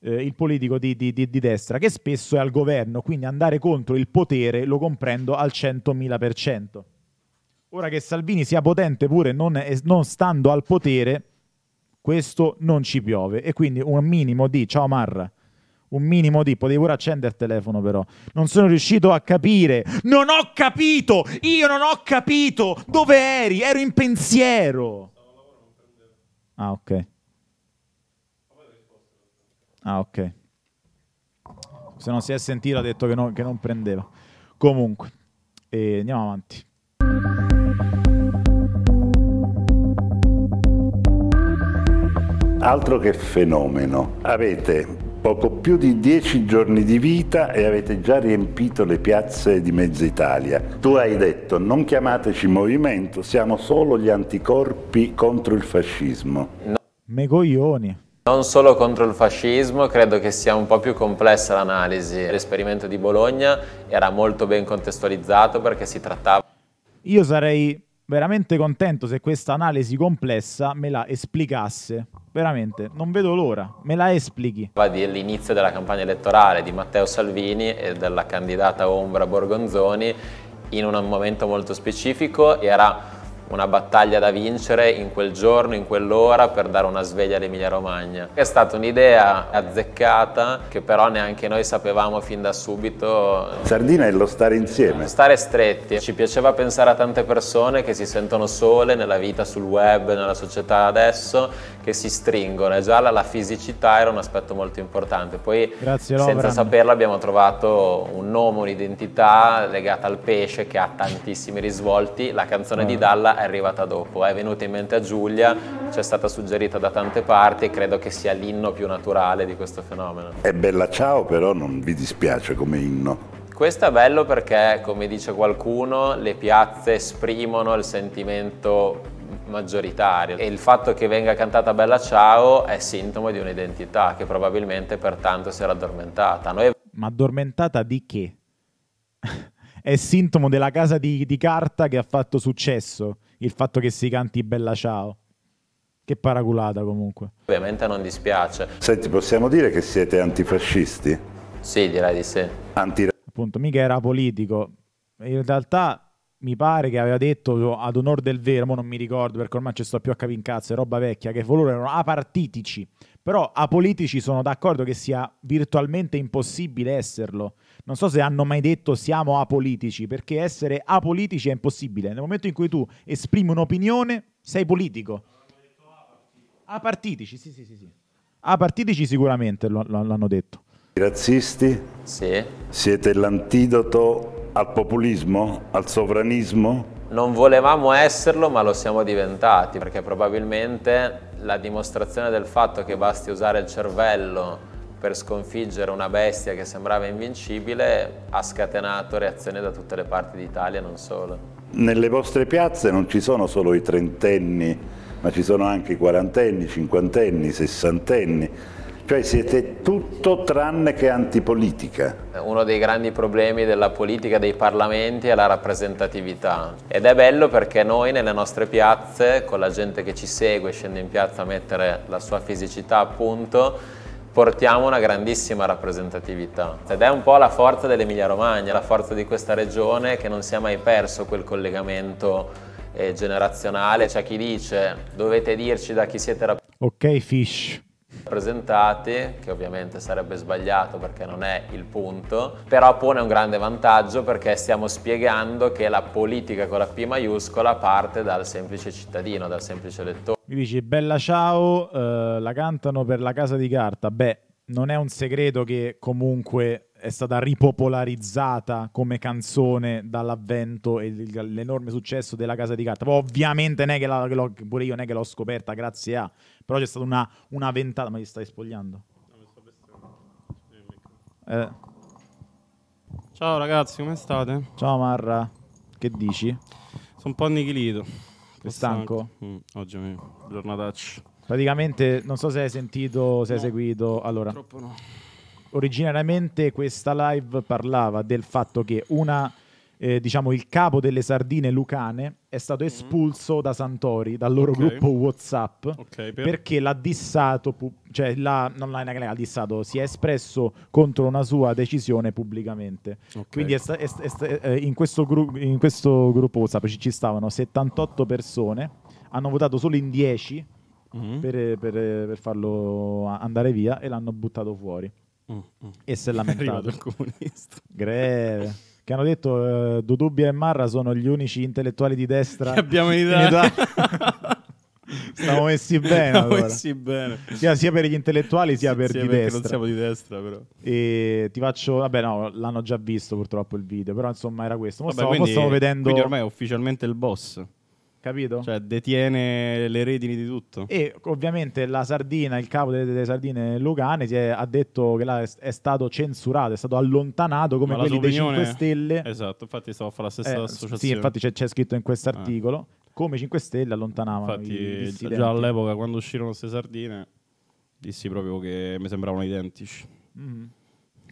eh, il politico di, di, di, di, destra, che spesso è al governo, quindi andare contro il potere lo comprendo al 100.000%. Ora che Salvini sia potente pure non, non stando al potere, questo non ci piove. E quindi un minimo di, ciao Marra, un minimo di, potevi pure accendere il telefono però, non sono riuscito a capire, non ho capito, io non ho capito, dove eri? Ero in pensiero. Ah ok. Ah, ok. Se non si è sentito ha detto che, no, che non prendeva. Comunque, eh, andiamo avanti. Altro che fenomeno. Avete poco più di dieci giorni di vita e avete già riempito le piazze di mezza Italia. Tu hai detto non chiamateci movimento, siamo solo gli anticorpi contro il fascismo. No. Me non solo contro il fascismo, credo che sia un po' più complessa l'analisi. L'esperimento di Bologna era molto ben contestualizzato perché si trattava... Io sarei veramente contento se questa analisi complessa me la esplicasse. Veramente, non vedo l'ora, me la esplichi. Va dell'inizio della campagna elettorale di Matteo Salvini e della candidata Ombra Borgonzoni in un momento molto specifico era una battaglia da vincere in quel giorno, in quell'ora per dare una sveglia all'Emilia Romagna. È stata un'idea azzeccata che però neanche noi sapevamo fin da subito. Sardina è lo stare insieme. Stare stretti. Ci piaceva pensare a tante persone che si sentono sole nella vita sul web, nella società adesso, che si stringono e già la, la fisicità era un aspetto molto importante. Poi Grazie, senza saperlo abbiamo trovato un nome, un'identità legata al pesce che ha tantissimi risvolti. La canzone ah. di Dalla parola è arrivata dopo, è venuta in mente a Giulia, ci è stata suggerita da tante parti e credo che sia l'inno più naturale di questo fenomeno. È bella ciao però non vi dispiace come inno. Questo è bello perché, come dice qualcuno, le piazze esprimono il sentimento maggioritario e il fatto che venga cantata Bella Ciao è sintomo di un'identità che probabilmente pertanto si era addormentata. Noi... Ma addormentata di che? è sintomo della casa di, di carta che ha fatto successo il fatto che si canti Bella Ciao. Che paraculata comunque. Ovviamente non dispiace. Senti, possiamo dire che siete antifascisti? Sì, direi di sì. Anti... Appunto, mica era politico. In realtà mi pare che aveva detto ad onor del vero, ma non mi ricordo perché ormai ci sto più a capire in cazzo, è roba vecchia, che loro erano apartitici. Però apolitici sono d'accordo che sia virtualmente impossibile esserlo non so se hanno mai detto siamo apolitici, perché essere apolitici è impossibile. Nel momento in cui tu esprimi un'opinione, sei politico. A partitici, sì, sì, sì. sì. partitici sicuramente l'hanno detto. I razzisti? Sì. Siete l'antidoto al populismo, al sovranismo? Non volevamo esserlo, ma lo siamo diventati, perché probabilmente la dimostrazione del fatto che basti usare il cervello per sconfiggere una bestia che sembrava invincibile ha scatenato reazioni da tutte le parti d'Italia, non solo. Nelle vostre piazze non ci sono solo i trentenni, ma ci sono anche i quarantenni, i cinquantenni, i sessantenni. Cioè siete tutto tranne che antipolitica. Uno dei grandi problemi della politica, dei parlamenti, è la rappresentatività. Ed è bello perché noi nelle nostre piazze, con la gente che ci segue, scende in piazza a mettere la sua fisicità appunto, portiamo una grandissima rappresentatività ed è un po' la forza dell'Emilia Romagna, la forza di questa regione che non si è mai perso quel collegamento eh, generazionale, c'è chi dice dovete dirci da chi siete rappresentati. Ok Fish, presentate, che ovviamente sarebbe sbagliato perché non è il punto, però pone un grande vantaggio perché stiamo spiegando che la politica con la P maiuscola parte dal semplice cittadino, dal semplice elettore. Mi dici bella ciao, eh, la cantano per la casa di carta. Beh, non è un segreto che comunque è stata ripopolarizzata come canzone dall'avvento e l'enorme successo della Casa di Carta. Poi ovviamente non è che, la, pure io non è che l'ho scoperta grazie a, però c'è stata una, una ventata. Ma gli stai spogliando? Ecco. Eh. Ciao ragazzi, come state? Ciao Marra, che dici? Sono un po' annichilito. Sei stanco? Mm, oggi è una giornataccia. Praticamente, non so se hai sentito, se no, hai seguito. Allora, no. originariamente questa live parlava del fatto che una eh, diciamo, il capo delle sardine lucane è stato mm. espulso mm. da Santori, dal loro okay. gruppo WhatsApp, okay, per... perché l'ha dissato, pu- cioè l'ha, non l'ha, l'ha dissato, si è espresso contro una sua decisione pubblicamente. Okay. Quindi è sta- è sta- è sta- eh, in, questo gru- in, questo gruppo WhatsApp ci stavano 78 persone, hanno votato solo in 10 mm. per, per, per farlo andare via e l'hanno buttato fuori. Mm, mm. E si è lamentato. il comunista. Greve che hanno detto eh, Dudubbia e Marra sono gli unici intellettuali di destra che abbiamo in Italia. In Italia. Stiamo messi bene. Stiamo allora. messi bene. Sia, sia, per gli intellettuali sia sì, per sia di destra. Non siamo di destra, però. E ti faccio. Vabbè, no, l'hanno già visto purtroppo il video. Però insomma era questo. Mo vabbè, stavo, quindi, stavo vedendo. Quindi ormai è ufficialmente il boss capito? Cioè detiene le redini di tutto. E ovviamente la sardina, il capo delle, delle sardine Lucane è, ha detto che là è, è, stato censurato, è stato allontanato come quelli dei 5 Stelle. Esatto, infatti stavo a fare la eh, stessa eh, associazione. Sì, infatti c'è, c'è scritto in questo eh. articolo eh. come 5 Stelle allontanavano Infatti già all'epoca quando uscirono queste sardine dissi proprio che mi sembravano identici. Mm.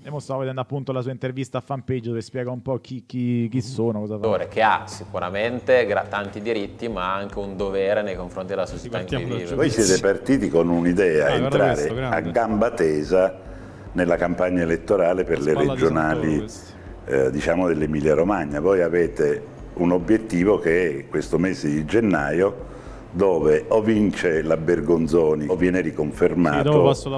Abbiamo stavo vedendo appunto la sua intervista a fanpage dove spiega un po' chi, chi, chi mm-hmm. sono, cosa fa. Che ha sicuramente tanti diritti ma anche un dovere nei confronti della società in cui vive. Cioè, Voi siete partiti con un'idea, ah, entrare questo, a gamba tesa nella campagna elettorale per le regionali eh, diciamo dell'Emilia Romagna. Voi avete un obiettivo che è questo mese di gennaio dove o vince la Bergonzoni o viene riconfermato sì,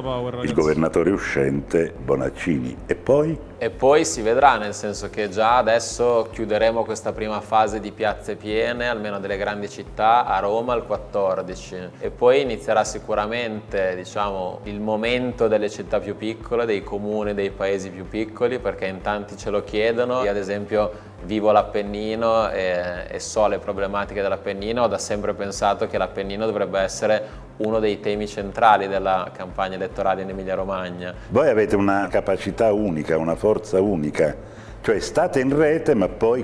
il governatore uscente Bonaccini e poi e poi si vedrà, nel senso che già adesso chiuderemo questa prima fase di piazze piene, almeno delle grandi città, a Roma il 14 e poi inizierà sicuramente diciamo, il momento delle città più piccole, dei comuni, dei paesi più piccoli, perché in tanti ce lo chiedono, io ad esempio vivo l'Appennino e, e so le problematiche dell'Appennino, ho da sempre pensato che l'Appennino dovrebbe essere uno dei temi centrali della campagna elettorale in Emilia Romagna. Voi avete una capacità unica, una forza forza unica, cioè state in rete ma poi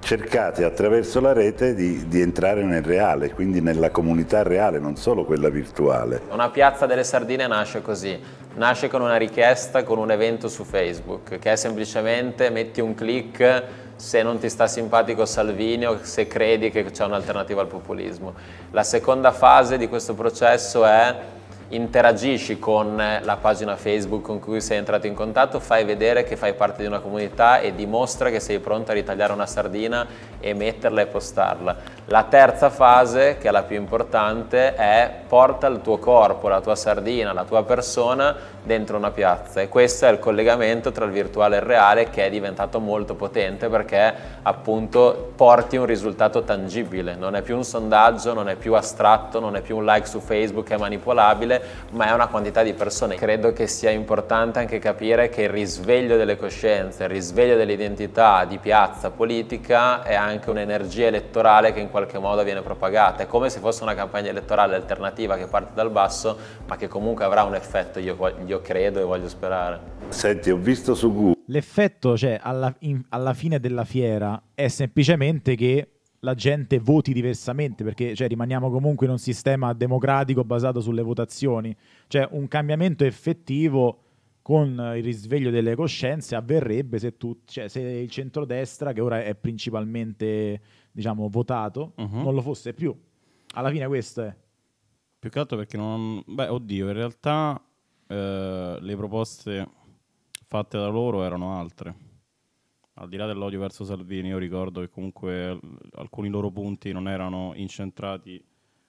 cercate attraverso la rete di, di, entrare nel reale, quindi nella comunità reale, non solo quella virtuale. Una piazza delle sardine nasce così, nasce con una richiesta, con un evento su Facebook, che è semplicemente metti un click se non ti sta simpatico Salvini o se credi che c'è un'alternativa al populismo. La seconda fase di questo processo è interagisci con la pagina Facebook con cui sei entrato in contatto, fai vedere che fai parte di una comunità e dimostra che sei pronto a ritagliare una sardina e metterla e postarla. La terza fase, che è la più importante, è porta il tuo corpo, la tua sardina, la tua persona dentro una piazza e questo è il collegamento tra il virtuale e il reale che è diventato molto potente perché appunto porti un risultato tangibile, non è più un sondaggio, non è più astratto, non è più un like su Facebook che è manipolabile, ma è una quantità di persone. Credo che sia importante anche capire che il risveglio delle coscienze, il risveglio dell'identità di piazza politica è anche un'energia elettorale che in qualche modo viene propagata, è come se fosse una campagna elettorale alternativa che parte dal basso, ma che comunque avrà un effetto, io, io credo e voglio sperare. Senti, ho visto su Google. L'effetto, cioè, alla, in, alla fine della fiera è semplicemente che la gente voti diversamente, perché cioè, rimaniamo comunque in un sistema democratico basato sulle votazioni. Cioè un cambiamento effettivo con il risveglio delle coscienze avverrebbe se, tu, cioè, se il centrodestra, che ora è principalmente diciamo, votato, uh-huh. non lo fosse più. Alla fine questo è. Più che altro perché non... Beh, oddio, in realtà eh, le proposte fatte da loro erano altre al di là dell'odio verso Salvini, io ricordo che comunque alcuni loro punti non erano incentrati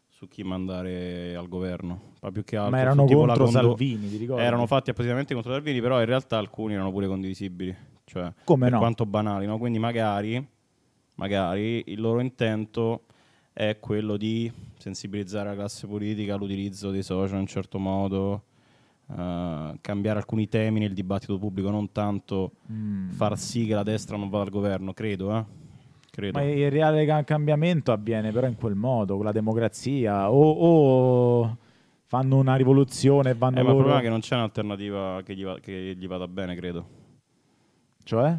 su chi mandare al governo, ma più che altro ma erano contro Salvini, ti ricordo. Erano fatti appositamente contro Salvini, però in realtà alcuni erano pure condivisibili, cioè Come no? quanto banali, no? Quindi magari, magari il loro intento è quello di sensibilizzare la classe politica all'utilizzo dei social in un certo modo, eh, cambiare alcuni temi nel dibattito pubblico, non tanto mm. far sì che la destra non vada al governo, credo, eh? credo. Ma il reale cambiamento avviene però in quel modo, con la democrazia, o, o fanno una rivoluzione e vanno... Eh, loro... Ma il problema è che non c'è un'alternativa che gli, va, che gli vada bene, credo. Cioè?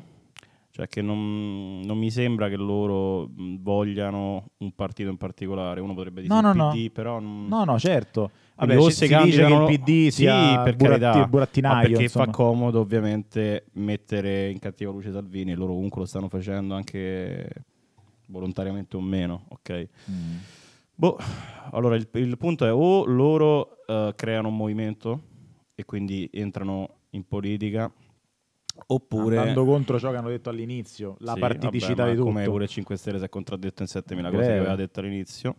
Cioè che non, non, mi sembra che loro vogliano un partito in particolare, uno potrebbe dire no, no, PD, no. però... Non... No, no, certo. Vabbè, o si dice che il PD sia sì, per buratti, carità, burattinaio perché insomma. fa comodo ovviamente mettere in cattiva luce Salvini, e loro comunque lo stanno facendo anche volontariamente o meno, ok? Mm. Boh, allora il, il, punto è o loro uh, creano un movimento e quindi entrano in politica oppure andando contro ciò che hanno detto all'inizio, la sì, partiticità vabbè, di tutto. Come pure 5 Stelle si è contraddetto in 7000 cose che aveva detto all'inizio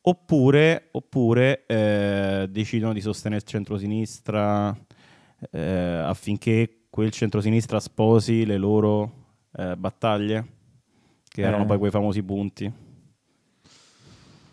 Oppure, oppure eh, decidono di sostenere il centrosinistra eh, affinché quel centrosinistra sposi le loro eh, battaglie, che erano eh. poi quei famosi punti.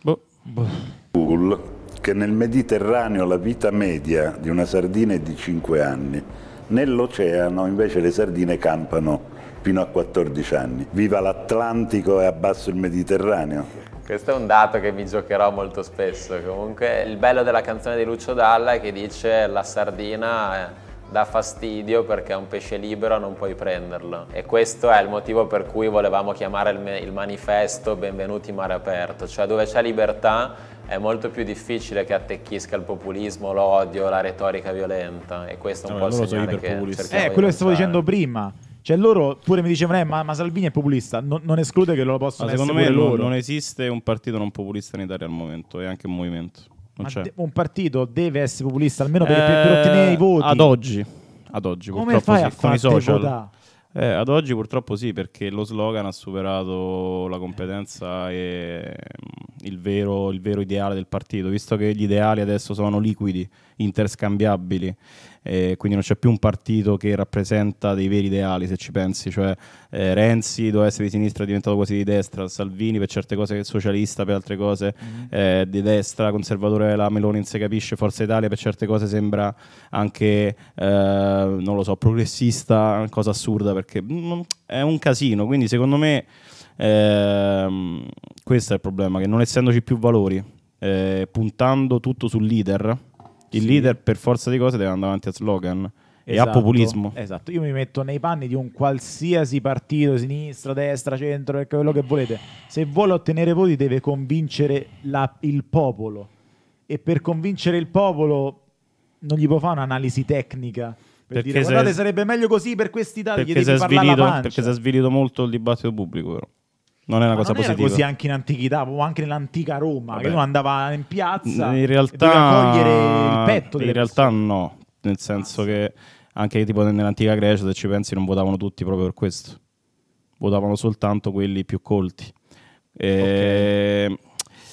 Boh. Boh. Che nel Mediterraneo la vita media di una sardina è di 5 anni, nell'oceano invece le sardine campano fino a 14 anni. Viva l'Atlantico e abbasso il Mediterraneo. Questo è un dato che mi giocherò molto spesso. Comunque il bello della canzone di Lucio Dalla è che dice la sardina eh, dà fastidio perché è un pesce libero non puoi prenderlo e questo è il motivo per cui volevamo chiamare il, il manifesto benvenuti mare aperto cioè dove c'è libertà è molto più difficile che attecchisca il populismo, l'odio, la retorica violenta e questo è un no, po' il segnale che cerchiamo Eh, quello che stavo dicendo prima cioè loro pure mi dicevano, eh, ma, ma, Salvini è populista, no, non esclude che lo possano ma Secondo me non esiste un partito non populista in Italia al momento, è anche un movimento. Non De- un partito deve essere populista almeno per, eh, per, ottenere i voti. Ad oggi, ad oggi Come fai sì, a con i social. Votà? Eh, ad oggi purtroppo sì, perché lo slogan ha superato la competenza e il vero, il vero, ideale del partito, visto che gli ideali adesso sono liquidi, interscambiabili, eh, quindi non c'è più un partito che rappresenta dei veri ideali, se ci pensi, cioè eh, Renzi doveva essere di sinistra, è diventato quasi di destra, Salvini per certe cose è socialista, per altre cose mm-hmm. eh, di destra, conservatore la Meloni non si capisce, Forza Italia per certe cose sembra anche, eh, non lo so, progressista, cosa assurda, perché mm, è un casino, quindi secondo me... Eh, questo è il problema, che non essendoci più valori, eh, puntando tutto sul leader, il sì. leader per forza di cose deve andare avanti a slogan. Esatto, e a esatto. populismo. Esatto, io mi metto nei panni di un qualsiasi partito, sinistra, destra, centro, quello che volete. Se vuole ottenere voti deve convincere la, il popolo e per convincere il popolo non gli può fare un'analisi tecnica. Per perché dire, guardate, sarebbe meglio così per questi dati. Perché, si è, svilito, perché si è svilito molto il dibattito pubblico, però. Non è una Ma cosa non positiva. Era così anche in antichità, o anche nell'antica Roma, Vabbè. che uno andava in piazza in realtà, e cogliere il petto. In realtà persone. no, nel senso ah, che anche tipo nell'antica Grecia, se ci pensi, non votavano tutti proprio per questo. Votavano soltanto quelli più colti. E... Okay.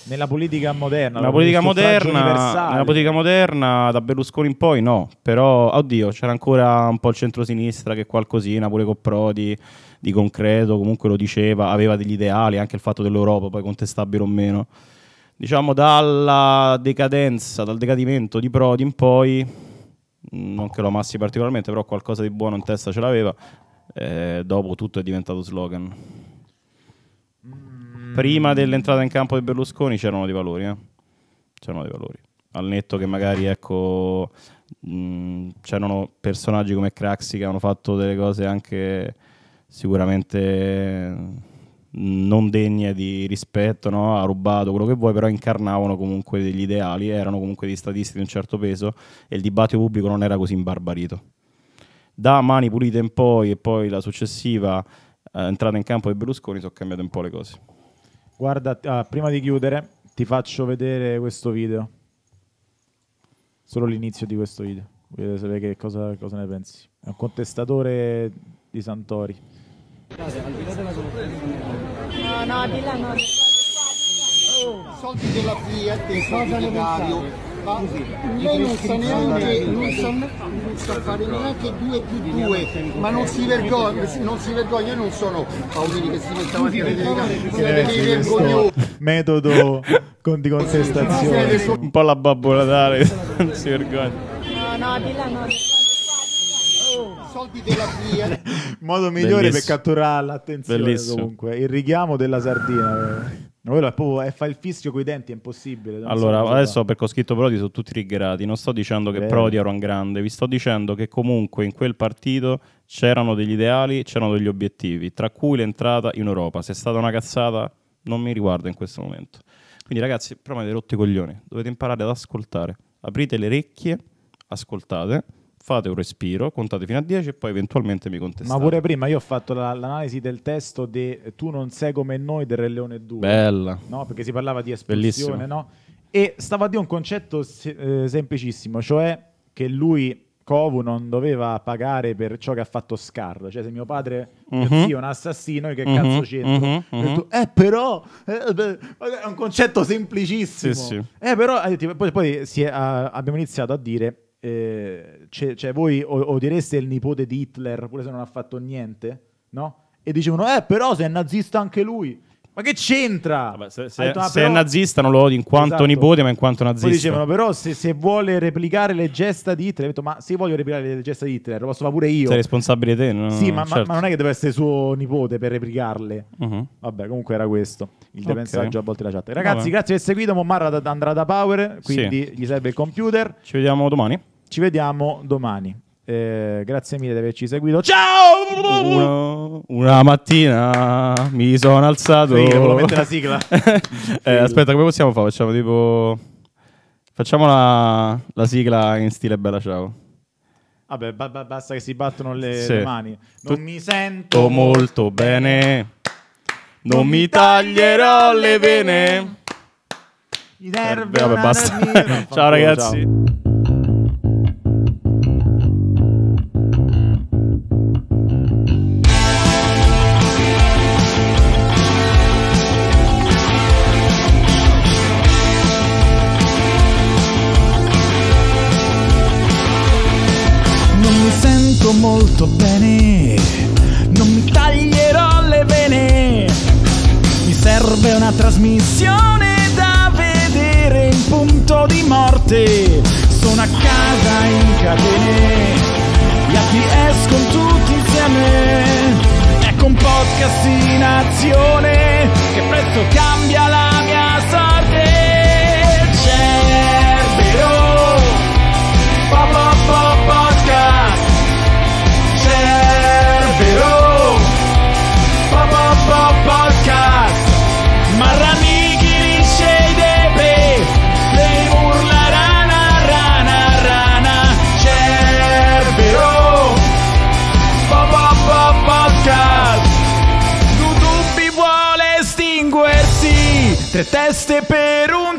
Nella politica moderna, nella politica moderna, nella politica moderna, da Berlusconi in poi no, però oddio, c'era ancora un po' il centrosinistra che qualcosina, pure con Prodi di concreto, comunque lo diceva, aveva degli ideali, anche il fatto dell'Europa, poi contestabile o meno. Diciamo dalla decadenza, dal decadimento di Prodi in poi, mm, non che lo amassi particolarmente, però qualcosa di buono in testa ce l'aveva, eh, dopo tutto è diventato slogan. Mm. Prima dell'entrata in campo di Berlusconi c'erano dei valori, eh? c'erano dei valori. Al netto che magari ecco, mh, mm, c'erano personaggi come Craxi che hanno fatto delle cose anche sicuramente non degne di rispetto, no? ha rubato quello che vuoi, però incarnavano comunque degli ideali, erano comunque dei statisti di un certo peso e il dibattito pubblico non era così imbarbarito. Da Mani Pulite in poi e poi la successiva eh, entrata in campo di Berlusconi sono cambiate un po' le cose. Guarda, ah, prima di chiudere ti faccio vedere questo video, solo l'inizio di questo video, voglio sapere che cosa, cosa ne pensi. È un contestatore di Santori. No, no, di là no. Oh, soldi della Fiat, i soldi ma lei non sa neanche, non sa, non sa fare neanche 2 più due, ma non si vergogna, non si vergogna, io non sono Paolini che si mette avanti le telecamere, metodo con di contestazione, un po' la babbo Natale, non si vergogna. No, no, di là no soldi della FIA. Modo migliore Bellissimo. per catturare l'attenzione Bellissimo. comunque. Il richiamo della sardina. Quello fa il fischio coi denti, è impossibile. Allora, adesso fa. perché ho scritto Prodi sono tutti righerati. Non sto dicendo che Beh. Prodi era un grande, vi sto dicendo che comunque in quel partito c'erano degli ideali, c'erano degli obiettivi, tra cui l'entrata in Europa. Se è stata una cazzata, non mi riguarda in questo momento. Quindi ragazzi, però mi avete rotto i coglioni, dovete imparare ad ascoltare. Aprite le orecchie, ascoltate fate un respiro, contate fino a 10 e poi eventualmente mi contestate. Ma pure prima io ho fatto la, l'analisi del testo di Tu non sei come noi del Re Leone 2. Bella. No? Perché si parlava di espressione, no? E stava a dire un concetto eh, semplicissimo, cioè che lui, Covu, non doveva pagare per ciò che ha fatto Scar. Cioè se mio padre, mm-hmm. zio è un assassino, io che mm-hmm. cazzo c'entro? Mm-hmm. Detto, mhm. eh però, eh, è un concetto semplicissimo. Sì, sì. Eh però, poi, poi è, ah, abbiamo iniziato a dire... Eh, cioè, cioè voi odiereste il nipote di Hitler pure se non ha fatto niente, no? E dicevano, eh però se è nazista anche lui. Ma che c'entra? Vabbè, se, se, detto, ah, se però... è nazista non lo odio in quanto esatto. nipote, ma in quanto nazista. Poi dicevano, però, se, se, vuole replicare le gesta di Hitler, ho detto, ma se voglio replicare le gesta di Hitler, lo posso fare pure io. Sei responsabile te, no? Sì, ma, certo. ma, ma non è che deve essere suo nipote per replicarle. Uh-huh. Vabbè, comunque era questo il okay. pensaggio a volte la chat. Ragazzi, Vabbè. grazie per aver seguito. Mommarra andrà da Power, quindi sì. gli serve il computer. Ci vediamo domani. Ci vediamo domani. Eh, grazie mille di averci seguito. Ciao! Una, una mattina mi sono alzato. Sì, volevo mettere la sigla. eh, aspetta, come possiamo fare? Facciamo tipo. Facciamo la, la sigla in stile bella ciao. Vabbè, ba- ba- basta che si battono le, sì. le mani. Non tu mi sento molto bene. Non mi taglierò le vene. Mi nervi. Eh, vabbè, basta. Ciao ragazzi. Ciao. destinazione, che presto cambia la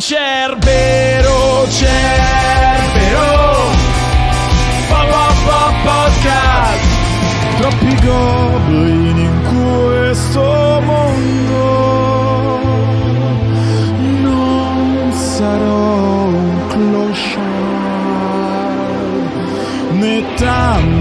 Cerbero, Cerbero, pa pa pa podcast, troppi goblin in questo mondo, non sarò un clochard, né tanto